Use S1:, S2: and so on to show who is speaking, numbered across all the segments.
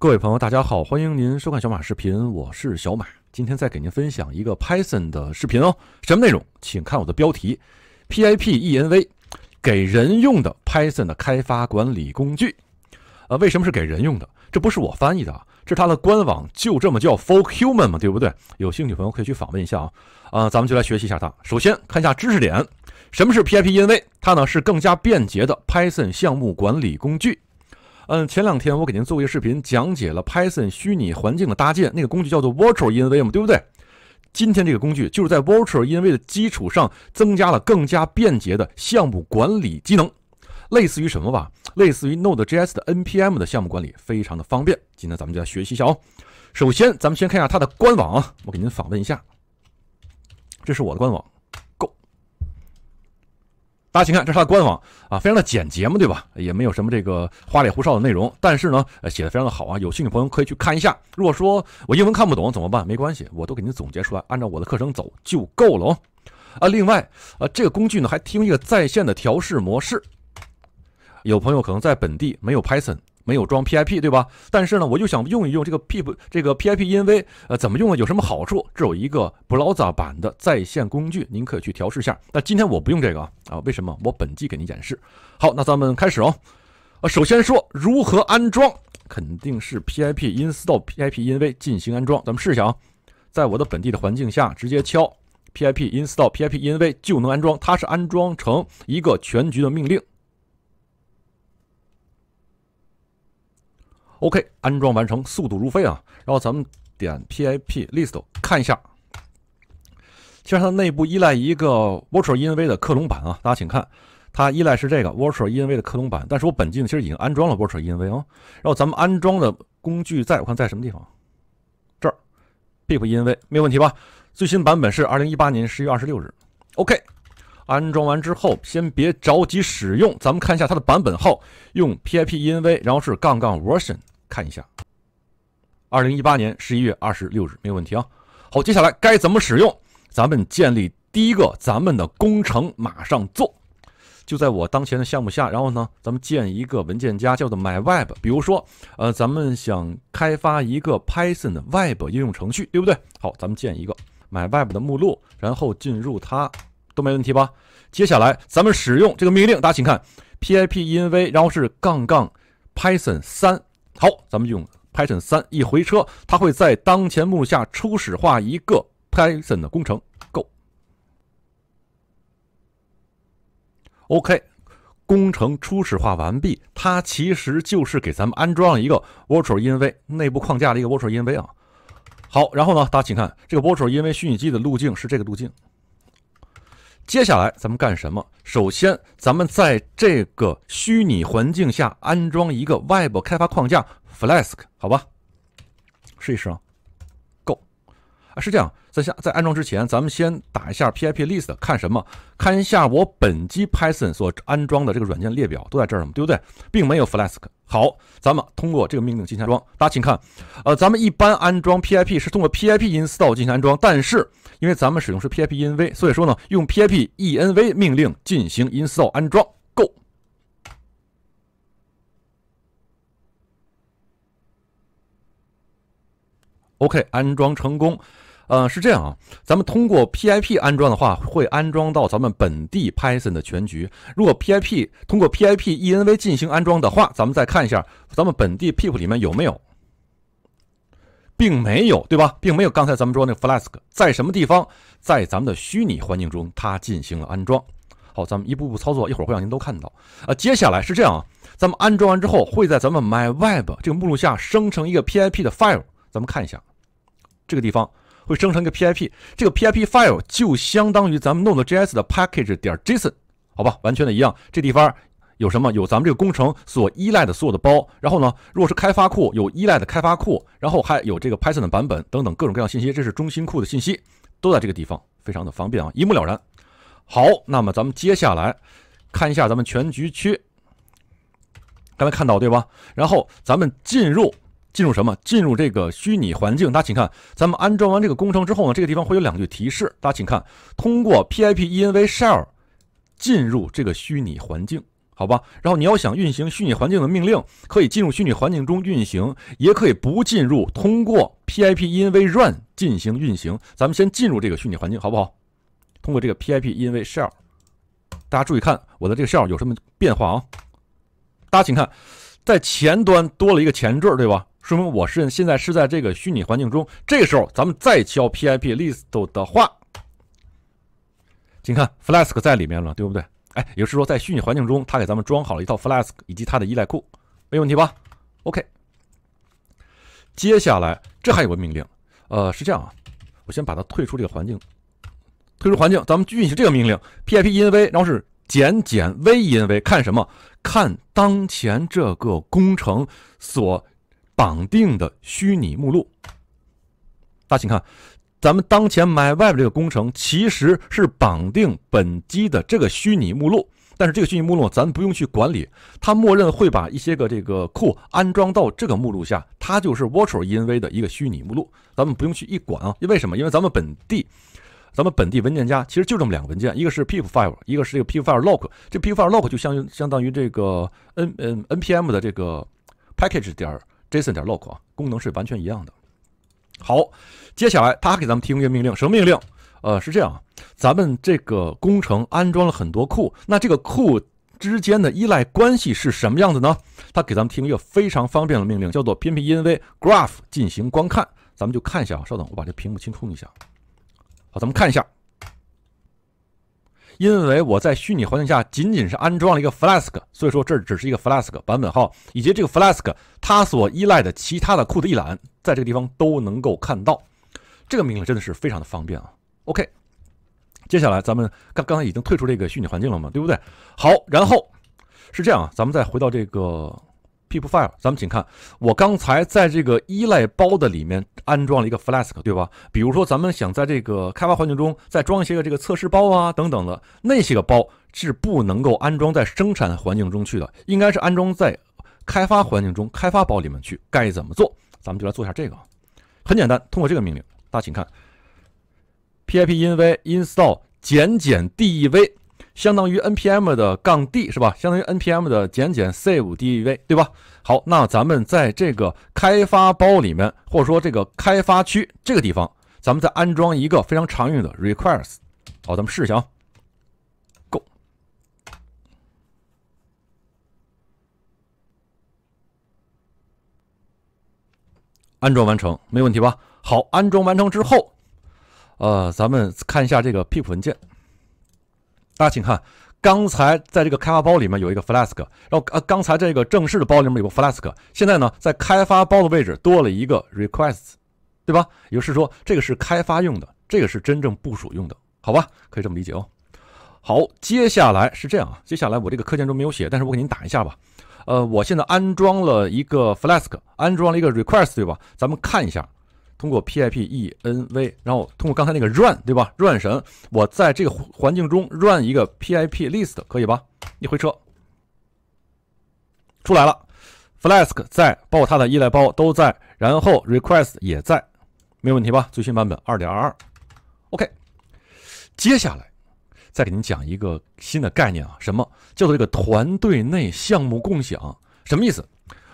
S1: 各位朋友，大家好，欢迎您收看小马视频，我是小马。今天再给您分享一个 Python 的视频哦。什么内容？请看我的标题，P I P E N V，给人用的 Python 的开发管理工具。呃，为什么是给人用的？这不是我翻译的啊，这是它的官网，就这么叫 f o l Human 嘛，对不对？有兴趣朋友可以去访问一下啊。啊，咱们就来学习一下它。首先看一下知识点，什么是 P I P E N V？它呢是更加便捷的 Python 项目管理工具。嗯，前两天我给您做过一个视频，讲解了 Python 虚拟环境的搭建，那个工具叫做 Virtual Envm，对不对？今天这个工具就是在 Virtual Envm 的基础上增加了更加便捷的项目管理技能，类似于什么吧？类似于 Node.js 的 NPM 的项目管理，非常的方便。今天咱们就来学习一下哦。首先，咱们先看一下它的官网，我给您访问一下。这是我的官网。大家请看，这是它官网啊，非常的简洁嘛，对吧？也没有什么这个花里胡哨的内容，但是呢，写的非常的好啊。有兴趣朋友可以去看一下。如果说我英文看不懂怎么办？没关系，我都给您总结出来，按照我的课程走就够了哦。啊，另外啊，这个工具呢还提供一个在线的调试模式，有朋友可能在本地没有 Python。没有装 pip 对吧？但是呢，我就想用一用这个 pip 这个 p i p 音 n 呃，怎么用呢？有什么好处？这有一个 b r o w s e r 版的在线工具，您可以去调试一下。那今天我不用这个啊，啊，为什么？我本季给您演示。好，那咱们开始哦。啊，首先说如何安装，肯定是 pip install p i p 音 n 进行安装。咱们试一下啊，在我的本地的环境下直接敲 pip install p i p 音 n 就能安装，它是安装成一个全局的命令。OK，安装完成，速度如飞啊！然后咱们点 PIP list 看一下，其实它内部依赖一个 Virtual ENV 的克隆版啊。大家请看，它依赖是这个 Virtual ENV 的克隆版。但是我本机呢，其实已经安装了 Virtual ENV 啊。然后咱们安装的工具在，我看在什么地方？这儿 PIP ENV 没有问题吧？最新版本是二零一八年十月二十六日。OK，安装完之后，先别着急使用。咱们看一下它的版本号，用 PIP ENV，然后是杠杠 version。看一下，二零一八年十一月二十六日没有问题啊。好，接下来该怎么使用？咱们建立第一个咱们的工程，马上做，就在我当前的项目下。然后呢，咱们建一个文件夹叫做 MyWeb。比如说，呃，咱们想开发一个 Python 的 Web 应用程序，对不对？好，咱们建一个 MyWeb 的目录，然后进入它都没问题吧？接下来咱们使用这个命令，大家请看 pipenv，然后是杠杠 Python 三。好，咱们用 Python 三一回车，它会在当前目录下初始化一个 Python 的工程。Go，OK，工程初始化完毕。它其实就是给咱们安装了一个 VirtualEnv 内部框架的一个 VirtualEnv 啊。好，然后呢，大家请看这个 VirtualEnv 虚拟机的路径是这个路径。接下来咱们干什么？首先，咱们在这个虚拟环境下安装一个 Web 开发框架 Flask，好吧？试一试啊，Go 啊，是这样。在下在安装之前，咱们先打一下 pip list，看什么？看一下我本机 Python 所安装的这个软件列表都在这儿吗？对不对？并没有 Flask。好，咱们通过这个命令进行安装。大家请看，呃，咱们一般安装 pip 是通过 pip install 进行安装，但是因为咱们使用是 pip env，所以说呢，用 pip env 命令进行 install 安装。Go。OK，安装成功。呃，是这样啊，咱们通过 pip 安装的话，会安装到咱们本地 Python 的全局。如果 pip 通过 pipenv 进行安装的话，咱们再看一下，咱们本地 pip 里面有没有，并没有，对吧？并没有。刚才咱们说那 Flask 在什么地方？在咱们的虚拟环境中，它进行了安装。好，咱们一步步操作，一会儿会让您都看到。啊，接下来是这样啊，咱们安装完之后，会在咱们 myweb 这个目录下生成一个 pip 的 file。咱们看一下这个地方。会生成一个 pip，这个 pip file 就相当于咱们 nodejs 的 package 点 json，好吧，完全的一样。这地方有什么？有咱们这个工程所依赖的所有的包，然后呢，如果是开发库有依赖的开发库，然后还有这个 python 的版本等等各种各样信息，这是中心库的信息，都在这个地方，非常的方便啊，一目了然。好，那么咱们接下来看一下咱们全局区，刚才看到对吧？然后咱们进入。进入什么？进入这个虚拟环境。大家请看，咱们安装完这个工程之后呢，这个地方会有两句提示。大家请看，通过 pipenv shell 进入这个虚拟环境，好吧？然后你要想运行虚拟环境的命令，可以进入虚拟环境中运行，也可以不进入，通过 pipenv run 进行运行。咱们先进入这个虚拟环境，好不好？通过这个 pipenv shell，大家注意看我的这个 shell 有什么变化啊？大家请看，在前端多了一个前缀，对吧？说明我是现在是在这个虚拟环境中。这个时候，咱们再敲 pip list 的话，请看 Flask 在里面了，对不对？哎，也就是说，在虚拟环境中，它给咱们装好了一套 Flask 以及它的依赖库，没问题吧？OK。接下来，这还有个命令，呃，是这样啊，我先把它退出这个环境，退出环境，咱们运行这个命令 pip env，然后是减减 v env，看什么？看当前这个工程所。绑定的虚拟目录，大家请看，咱们当前 my web 这个工程其实是绑定本机的这个虚拟目录，但是这个虚拟目录咱不用去管理，它默认会把一些个这个库安装到这个目录下，它就是 v i t u a l EnV 的一个虚拟目录，咱们不用去一管啊。因为什么？因为咱们本地，咱们本地文件夹其实就这么两个文件，一个是 pip file，一个是这个 pip file lock。这 pip file lock 就相相当于这个 n 嗯 npm 的这个 package 点儿。Jason 点 lock 啊，功能是完全一样的。好，接下来他还给咱们提供一个命令，什么命令？呃，是这样啊，咱们这个工程安装了很多库，那这个库之间的依赖关系是什么样子呢？他给咱们提供一个非常方便的命令，叫做 pipenv graph 进行观看。咱们就看一下啊，稍等，我把这屏幕清空一下。好，咱们看一下。因为我在虚拟环境下仅仅是安装了一个 Flask，所以说这只是一个 Flask 版本号，以及这个 Flask 它所依赖的其他的库的一览，在这个地方都能够看到。这个命令真的是非常的方便啊。OK，接下来咱们刚刚才已经退出这个虚拟环境了嘛，对不对？好，然后是这样啊，咱们再回到这个。pipfile，咱们请看，我刚才在这个依赖包的里面安装了一个 Flask，对吧？比如说，咱们想在这个开发环境中再装一些个这个测试包啊等等的那些个包是不能够安装在生产环境中去的，应该是安装在开发环境中开发包里面去。该怎么做？咱们就来做一下这个，很简单，通过这个命令，大家请看 p i p i n v install 减减 dev。相当于 npm 的杠 d 是吧？相当于 npm 的减减 save dev 对吧？好，那咱们在这个开发包里面，或者说这个开发区这个地方，咱们再安装一个非常常用的 requires。好，咱们试一下啊，go，安装完成，没问题吧？好，安装完成之后，呃，咱们看一下这个 pip 文件。大家请看，刚才在这个开发包里面有一个 Flask，然后呃，刚才这个正式的包里面有个 Flask，现在呢，在开发包的位置多了一个 requests，对吧？也就是说，这个是开发用的，这个是真正部署用的，好吧？可以这么理解哦。好，接下来是这样啊，接下来我这个课件中没有写，但是我给您打一下吧。呃，我现在安装了一个 Flask，安装了一个 r e q u e s t 对吧？咱们看一下。通过 p i p e n v，然后通过刚才那个 run，对吧？run 神，我在这个环境中 run 一个 p i p list，可以吧？一回车出来了，Flask 在，包括它的依赖包都在，然后 request 也在，没有问题吧？最新版本二点二二。OK，接下来再给您讲一个新的概念啊，什么叫做这个团队内项目共享？什么意思？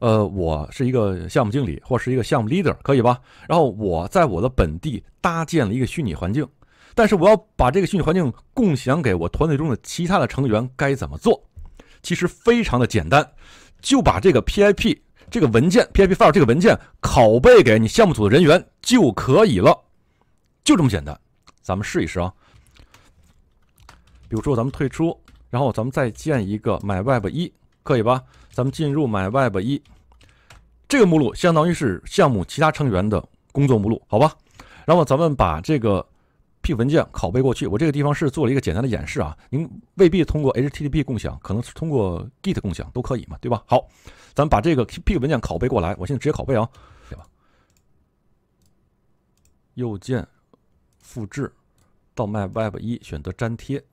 S1: 呃，我是一个项目经理或是一个项目 leader，可以吧？然后我在我的本地搭建了一个虚拟环境，但是我要把这个虚拟环境共享给我团队中的其他的成员，该怎么做？其实非常的简单，就把这个 pip 这个文件 pipfile 这个文件拷贝给你项目组的人员就可以了，就这么简单。咱们试一试啊。比如说咱们退出，然后咱们再建一个 myweb 一，可以吧？咱们进入 my web 一这个目录，相当于是项目其他成员的工作目录，好吧？然后咱们把这个 p 文件拷贝过去。我这个地方是做了一个简单的演示啊，您未必通过 HTTP 共享，可能是通过 Git 共享都可以嘛，对吧？好，咱们把这个 p 文件拷贝过来。我现在直接拷贝啊，对吧？右键复制到 my web 一，选择粘贴，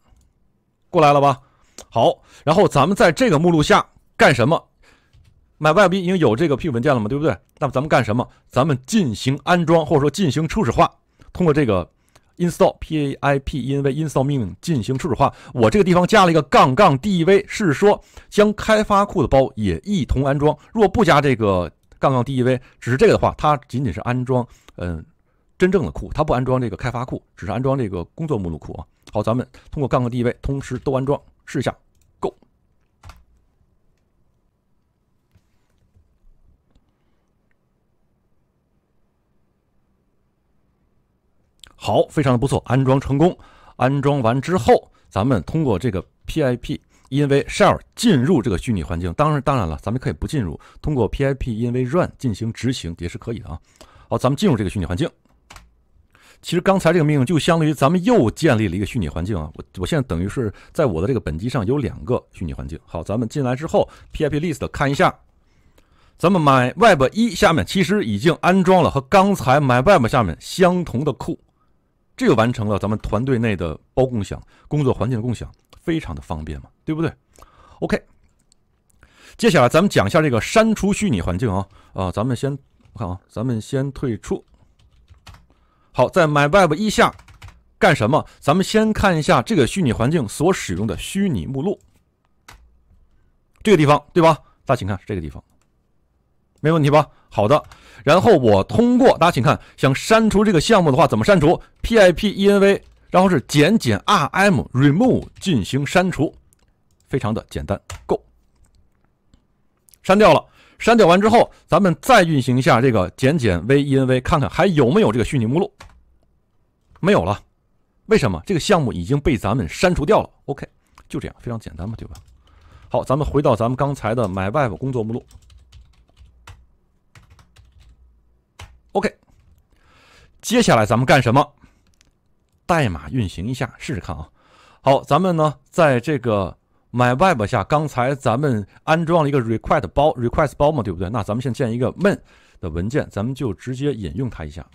S1: 过来了吧？好，然后咱们在这个目录下。干什么？买外 b 因为有这个 P 文件了嘛，对不对？那么咱们干什么？咱们进行安装或者说进行初始化。通过这个 install p A i p 因 n v install 命令进行初始化。我这个地方加了一个杠杠 dev，是说将开发库的包也一同安装。若不加这个杠杠 dev，只是这个的话，它仅仅是安装嗯真正的库，它不安装这个开发库，只是安装这个工作目录库啊。好，咱们通过杠杠 dev 同时都安装试一下。好，非常的不错，安装成功。安装完之后，咱们通过这个 pip，因为 shell 进入这个虚拟环境。当然，当然了，咱们可以不进入，通过 pip，因为 run 进行执行也是可以的啊。好，咱们进入这个虚拟环境。其实刚才这个命令就相当于咱们又建立了一个虚拟环境啊。我我现在等于是在我的这个本机上有两个虚拟环境。好，咱们进来之后，pip list 看一下，咱们 my web 一下面其实已经安装了和刚才 my web 下面相同的库。这就完成了咱们团队内的包共享、工作环境共享，非常的方便嘛，对不对？OK，接下来咱们讲一下这个删除虚拟环境啊啊，咱们先我看啊，咱们先退出。好，在 MyWeb 一下干什么？咱们先看一下这个虚拟环境所使用的虚拟目录，这个地方对吧？大家请看是这个地方。没问题吧？好的，然后我通过，大家请看，想删除这个项目的话，怎么删除？pipenv，然后是减减 rm remove 进行删除，非常的简单，go，删掉了。删掉完之后，咱们再运行一下这个减减 venv，看看还有没有这个虚拟目录，没有了。为什么？这个项目已经被咱们删除掉了。OK，就这样，非常简单嘛，对吧？好，咱们回到咱们刚才的 myweb 工作目录。接下来咱们干什么？代码运行一下，试试看啊。好，咱们呢，在这个 my web 下，刚才咱们安装了一个 request 包，request 包嘛，对不对？那咱们先建一个 main 的文件，咱们就直接引用它一下。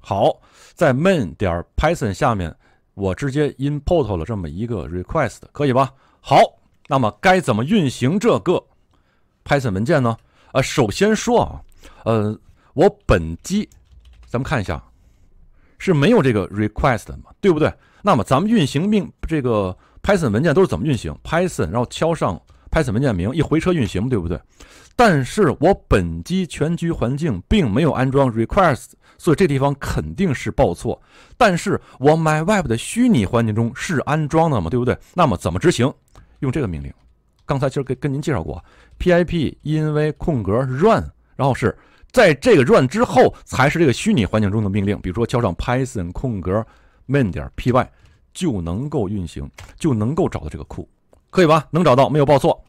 S1: 好，在 main 点 python 下面，我直接 import 了这么一个 request，可以吧？好，那么该怎么运行这个 Python 文件呢？啊，首先说啊，呃，我本机，咱们看一下，是没有这个 request 的嘛，对不对？那么咱们运行命这个 Python 文件都是怎么运行？Python，然后敲上 Python 文件名，一回车运行，对不对？但是我本机全局环境并没有安装 request，所以这地方肯定是报错。但是我 my web 的虚拟环境中是安装的嘛，对不对？那么怎么执行？用这个命令，刚才其实跟跟您介绍过，pip 因为空格 run，然后是在这个 run 之后才是这个虚拟环境中的命令，比如说敲上 python 空格 main 点 py 就能够运行，就能够找到这个库，可以吧？能找到，没有报错。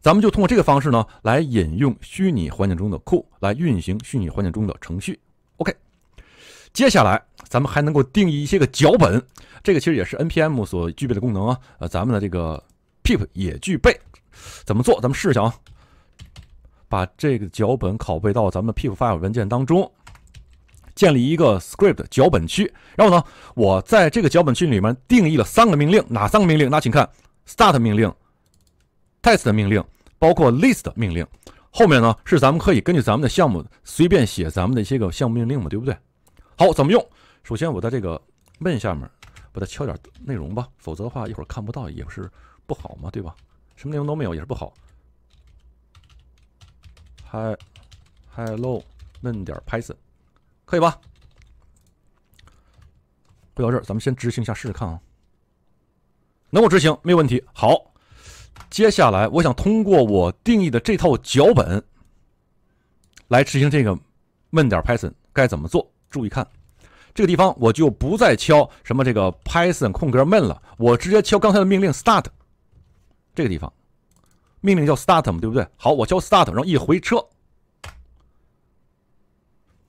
S1: 咱们就通过这个方式呢，来引用虚拟环境中的库，来运行虚拟环境中的程序。OK，接下来咱们还能够定义一些个脚本，这个其实也是 npm 所具备的功能啊。呃，咱们的这个。k e e p 也具备，怎么做？咱们试一下啊。把这个脚本拷贝到咱们的 Pipfile 文件当中，建立一个 Script 脚本区。然后呢，我在这个脚本区里面定义了三个命令，哪三个命令？那请看 Start 命令、Test 命令，包括 List 命令。后面呢是咱们可以根据咱们的项目随便写咱们的一些个项目命令嘛，对不对？好，怎么用？首先，我在这个 m n 下面把它敲点内容吧，否则的话一会儿看不到也是。不好嘛，对吧？什么内容都没有也是不好。嗨 hello，r 点 Python，可以吧？回到这儿，咱们先执行一下，试试看啊。能够执行，没有问题。好，接下来我想通过我定义的这套脚本来执行这个 r 点 Python，该怎么做？注意看，这个地方我就不再敲什么这个 Python 空格 r n 了，我直接敲刚才的命令 start。这个地方命令叫 start 对不对？好，我敲 start，然后一回车，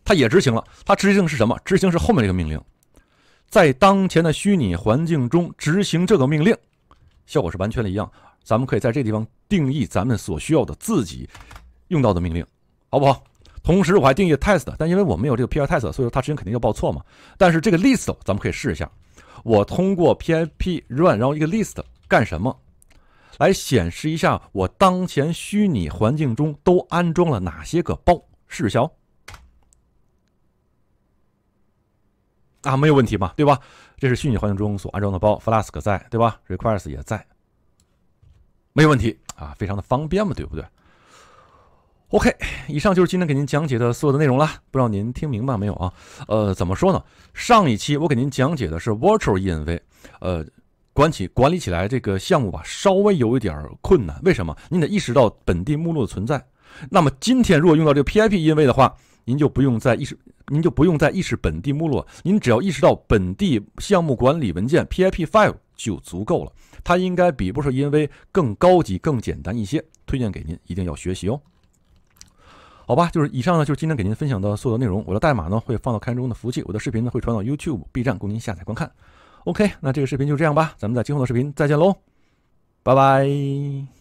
S1: 它也执行了。它执行的是什么？执行是后面这个命令，在当前的虚拟环境中执行这个命令，效果是完全的一样。咱们可以在这地方定义咱们所需要的自己用到的命令，好不好？同时我还定义 test，但因为我没有这个 p r test，所以说它执行肯定要报错嘛。但是这个 list 咱们可以试一下，我通过 pip run 然后一个 list 干什么？来显示一下我当前虚拟环境中都安装了哪些个包，试销啊，没有问题吧？对吧？这是虚拟环境中所安装的包，Flask 在，对吧？Requests 也在，没有问题啊，非常的方便嘛，对不对？OK，以上就是今天给您讲解的所有的内容了，不知道您听明白没有啊？呃，怎么说呢？上一期我给您讲解的是 Virtual Env，呃。管起管理起来这个项目吧，稍微有一点困难。为什么？您得意识到本地目录的存在。那么今天如果用到这个 PIP 音位的话，您就不用再意识，您就不用再意识本地目录，您只要意识到本地项目管理文件 PIP file 就足够了。它应该比不是音为更高级、更简单一些。推荐给您，一定要学习哦。好吧，就是以上呢，就是今天给您分享的所有内容。我的代码呢会放到开中的服务器，我的视频呢会传到 YouTube、B 站供您下载观看。OK，那这个视频就这样吧，咱们在今后的视频再见喽，拜拜。